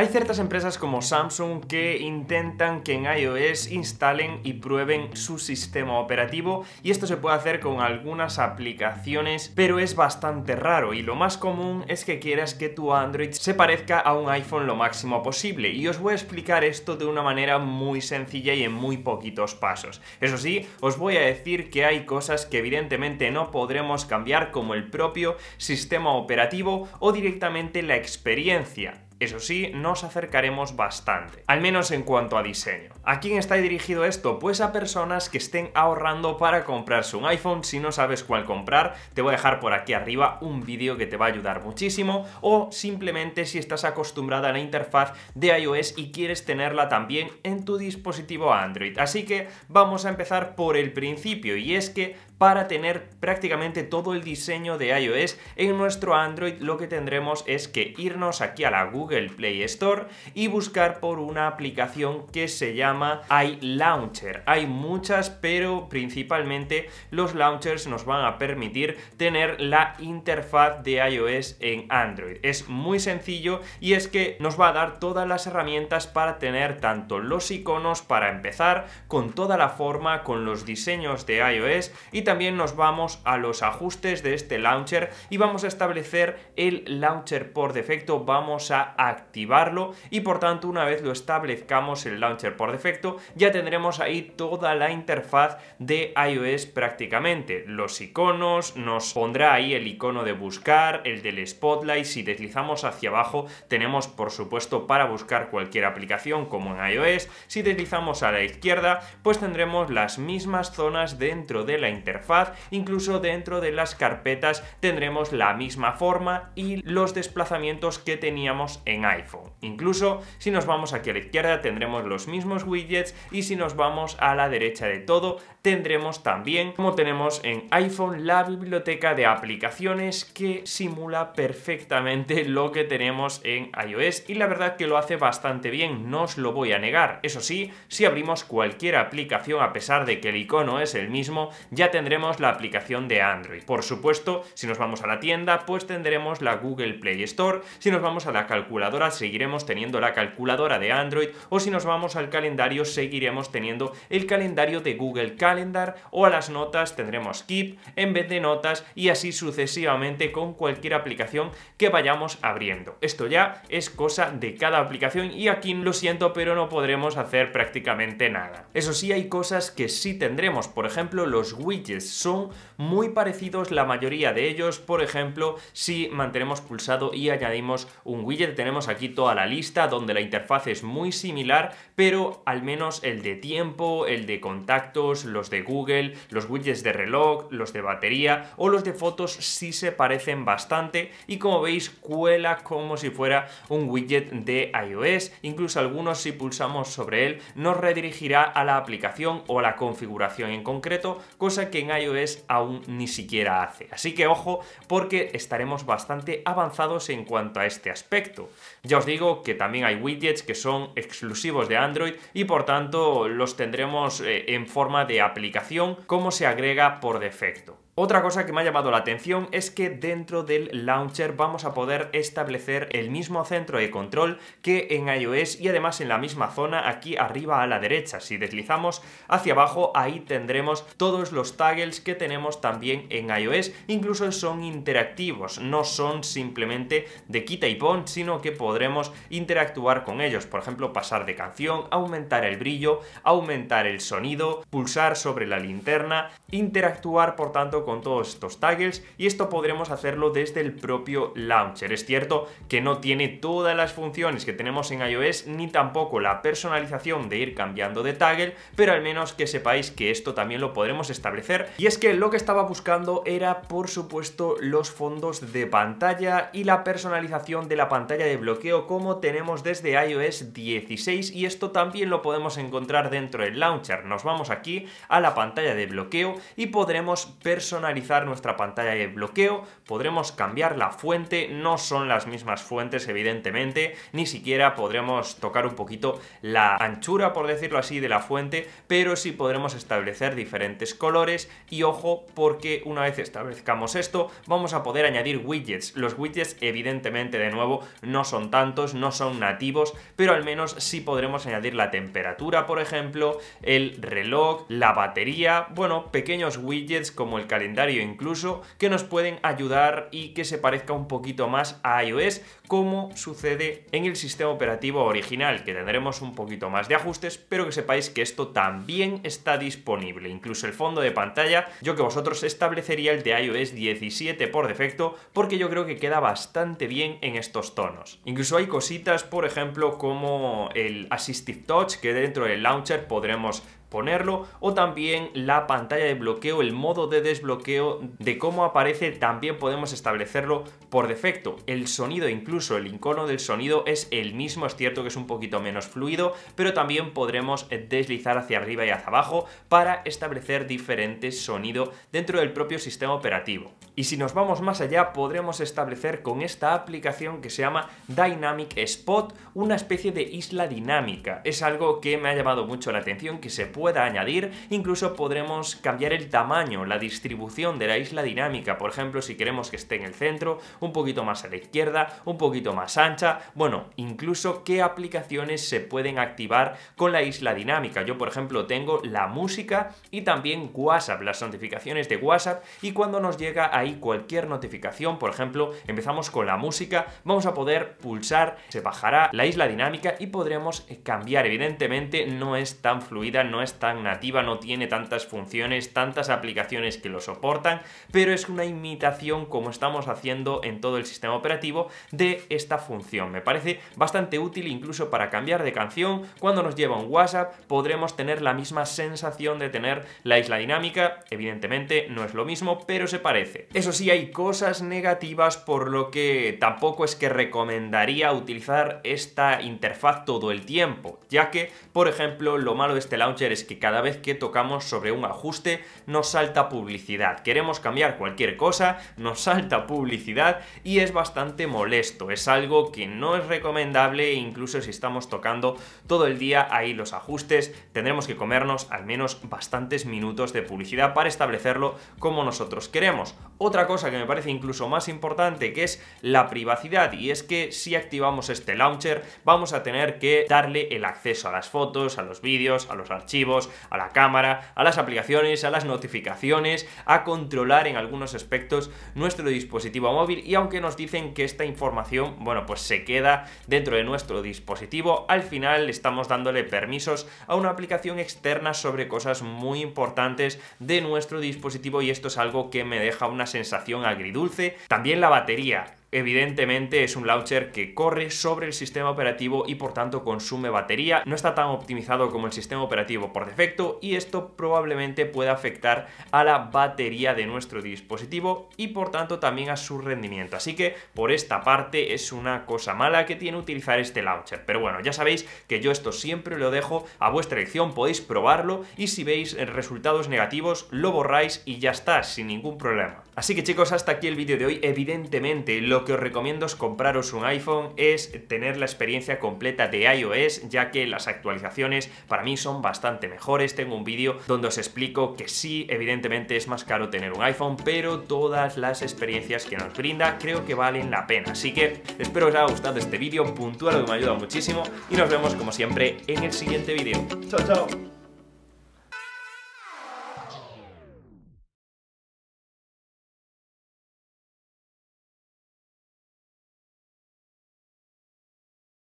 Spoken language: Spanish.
Hay ciertas empresas como Samsung que intentan que en iOS instalen y prueben su sistema operativo y esto se puede hacer con algunas aplicaciones, pero es bastante raro y lo más común es que quieras que tu Android se parezca a un iPhone lo máximo posible y os voy a explicar esto de una manera muy sencilla y en muy poquitos pasos. Eso sí, os voy a decir que hay cosas que evidentemente no podremos cambiar como el propio sistema operativo o directamente la experiencia eso sí, nos acercaremos bastante, al menos en cuanto a diseño. ¿A quién está dirigido esto? Pues a personas que estén ahorrando para comprarse un iPhone. Si no sabes cuál comprar, te voy a dejar por aquí arriba un vídeo que te va a ayudar muchísimo. O simplemente si estás acostumbrada a la interfaz de iOS y quieres tenerla también en tu dispositivo Android. Así que vamos a empezar por el principio y es que para tener prácticamente todo el diseño de iOS en nuestro Android lo que tendremos es que irnos aquí a la Google Play Store y buscar por una aplicación que se llama hay launcher Hay muchas, pero principalmente los launchers nos van a permitir tener la interfaz de iOS en Android. Es muy sencillo y es que nos va a dar todas las herramientas para tener tanto los iconos para empezar, con toda la forma, con los diseños de iOS y también nos vamos a los ajustes de este launcher y vamos a establecer el launcher por defecto, vamos a activarlo y por tanto una vez lo establezcamos el launcher por defecto perfecto, ya tendremos ahí toda la interfaz de iOS prácticamente. Los iconos, nos pondrá ahí el icono de buscar, el del spotlight, si deslizamos hacia abajo tenemos por supuesto para buscar cualquier aplicación como en iOS, si deslizamos a la izquierda pues tendremos las mismas zonas dentro de la interfaz, incluso dentro de las carpetas tendremos la misma forma y los desplazamientos que teníamos en iPhone. Incluso si nos vamos aquí a la izquierda tendremos los mismos widgets y si nos vamos a la derecha de todo tendremos también, como tenemos en iPhone, la biblioteca de aplicaciones que simula perfectamente lo que tenemos en iOS y la verdad que lo hace bastante bien, no os lo voy a negar. Eso sí, si abrimos cualquier aplicación a pesar de que el icono es el mismo, ya tendremos la aplicación de Android. Por supuesto, si nos vamos a la tienda, pues tendremos la Google Play Store, si nos vamos a la calculadora seguiremos teniendo la calculadora de Android o si nos vamos al calendario seguiremos teniendo el calendario de Google Calendar calendar o a las notas tendremos keep en vez de notas y así sucesivamente con cualquier aplicación que vayamos abriendo. Esto ya es cosa de cada aplicación y aquí lo siento pero no podremos hacer prácticamente nada. Eso sí hay cosas que sí tendremos, por ejemplo los widgets son muy parecidos la mayoría de ellos, por ejemplo si mantenemos pulsado y añadimos un widget tenemos aquí toda la lista donde la interfaz es muy similar pero al menos el de tiempo, el de contactos, los los de Google, los widgets de reloj, los de batería o los de fotos sí se parecen bastante y como veis cuela como si fuera un widget de iOS, incluso algunos si pulsamos sobre él nos redirigirá a la aplicación o a la configuración en concreto, cosa que en iOS aún ni siquiera hace. Así que ojo porque estaremos bastante avanzados en cuanto a este aspecto. Ya os digo que también hay widgets que son exclusivos de Android y por tanto los tendremos eh, en forma de aplicación aplicación cómo se agrega por defecto. Otra cosa que me ha llamado la atención es que dentro del launcher vamos a poder establecer el mismo centro de control que en iOS y además en la misma zona aquí arriba a la derecha. Si deslizamos hacia abajo ahí tendremos todos los toggles que tenemos también en iOS. Incluso son interactivos, no son simplemente de quita y pon, sino que podremos interactuar con ellos. Por ejemplo, pasar de canción, aumentar el brillo, aumentar el sonido, pulsar sobre la linterna, interactuar por tanto con con todos estos toggles y esto podremos hacerlo desde el propio launcher. Es cierto que no tiene todas las funciones que tenemos en iOS ni tampoco la personalización de ir cambiando de toggle, pero al menos que sepáis que esto también lo podremos establecer. Y es que lo que estaba buscando era por supuesto los fondos de pantalla y la personalización de la pantalla de bloqueo como tenemos desde iOS 16 y esto también lo podemos encontrar dentro del launcher. Nos vamos aquí a la pantalla de bloqueo y podremos personalizar personalizar nuestra pantalla de bloqueo, podremos cambiar la fuente, no son las mismas fuentes evidentemente, ni siquiera podremos tocar un poquito la anchura, por decirlo así, de la fuente, pero sí podremos establecer diferentes colores y ojo porque una vez establezcamos esto vamos a poder añadir widgets. Los widgets evidentemente de nuevo no son tantos, no son nativos, pero al menos sí podremos añadir la temperatura, por ejemplo, el reloj, la batería, bueno, pequeños widgets como el calendario incluso, que nos pueden ayudar y que se parezca un poquito más a iOS, como sucede en el sistema operativo original, que tendremos un poquito más de ajustes, pero que sepáis que esto también está disponible. Incluso el fondo de pantalla, yo que vosotros establecería el de iOS 17 por defecto, porque yo creo que queda bastante bien en estos tonos. Incluso hay cositas, por ejemplo, como el Assistive Touch, que dentro del launcher podremos ponerlo o también la pantalla de bloqueo, el modo de desbloqueo de cómo aparece también podemos establecerlo por defecto. El sonido, incluso el icono del sonido es el mismo, es cierto que es un poquito menos fluido, pero también podremos deslizar hacia arriba y hacia abajo para establecer diferentes sonidos dentro del propio sistema operativo. Y si nos vamos más allá, podremos establecer con esta aplicación que se llama Dynamic Spot una especie de isla dinámica. Es algo que me ha llamado mucho la atención, que se puede pueda añadir, incluso podremos cambiar el tamaño, la distribución de la isla dinámica, por ejemplo, si queremos que esté en el centro, un poquito más a la izquierda, un poquito más ancha, bueno, incluso qué aplicaciones se pueden activar con la isla dinámica. Yo, por ejemplo, tengo la música y también WhatsApp, las notificaciones de WhatsApp y cuando nos llega ahí cualquier notificación, por ejemplo, empezamos con la música, vamos a poder pulsar, se bajará la isla dinámica y podremos cambiar. Evidentemente no es tan fluida, no es tan nativa, no tiene tantas funciones, tantas aplicaciones que lo soportan, pero es una imitación como estamos haciendo en todo el sistema operativo de esta función. Me parece bastante útil incluso para cambiar de canción, cuando nos lleva un WhatsApp podremos tener la misma sensación de tener la isla dinámica, evidentemente no es lo mismo, pero se parece. Eso sí, hay cosas negativas por lo que tampoco es que recomendaría utilizar esta interfaz todo el tiempo, ya que, por ejemplo, lo malo de este launcher es que cada vez que tocamos sobre un ajuste nos salta publicidad. Queremos cambiar cualquier cosa, nos salta publicidad y es bastante molesto. Es algo que no es recomendable e incluso si estamos tocando todo el día ahí los ajustes. Tendremos que comernos al menos bastantes minutos de publicidad para establecerlo como nosotros queremos. Otra cosa que me parece incluso más importante que es la privacidad y es que si activamos este launcher vamos a tener que darle el acceso a las fotos, a los vídeos, a los archivos a la cámara, a las aplicaciones, a las notificaciones, a controlar en algunos aspectos nuestro dispositivo móvil y aunque nos dicen que esta información, bueno, pues se queda dentro de nuestro dispositivo, al final estamos dándole permisos a una aplicación externa sobre cosas muy importantes de nuestro dispositivo y esto es algo que me deja una sensación agridulce. También la batería, evidentemente es un launcher que corre sobre el sistema operativo y por tanto consume batería, no está tan optimizado como el sistema operativo por defecto y esto probablemente puede afectar a la batería de nuestro dispositivo y por tanto también a su rendimiento. Así que por esta parte es una cosa mala que tiene utilizar este launcher. Pero bueno, ya sabéis que yo esto siempre lo dejo a vuestra elección, podéis probarlo y si veis resultados negativos lo borráis y ya está, sin ningún problema. Así que chicos, hasta aquí el vídeo de hoy. Evidentemente, lo que os recomiendo es compraros un iPhone, es tener la experiencia completa de iOS, ya que las actualizaciones para mí son bastante mejores. Tengo un vídeo donde os explico que sí, evidentemente es más caro tener un iPhone, pero todas las experiencias que nos brinda creo que valen la pena. Así que espero que os haya gustado este vídeo, puntual que me ayuda muchísimo y nos vemos como siempre en el siguiente vídeo. ¡Chao, chao!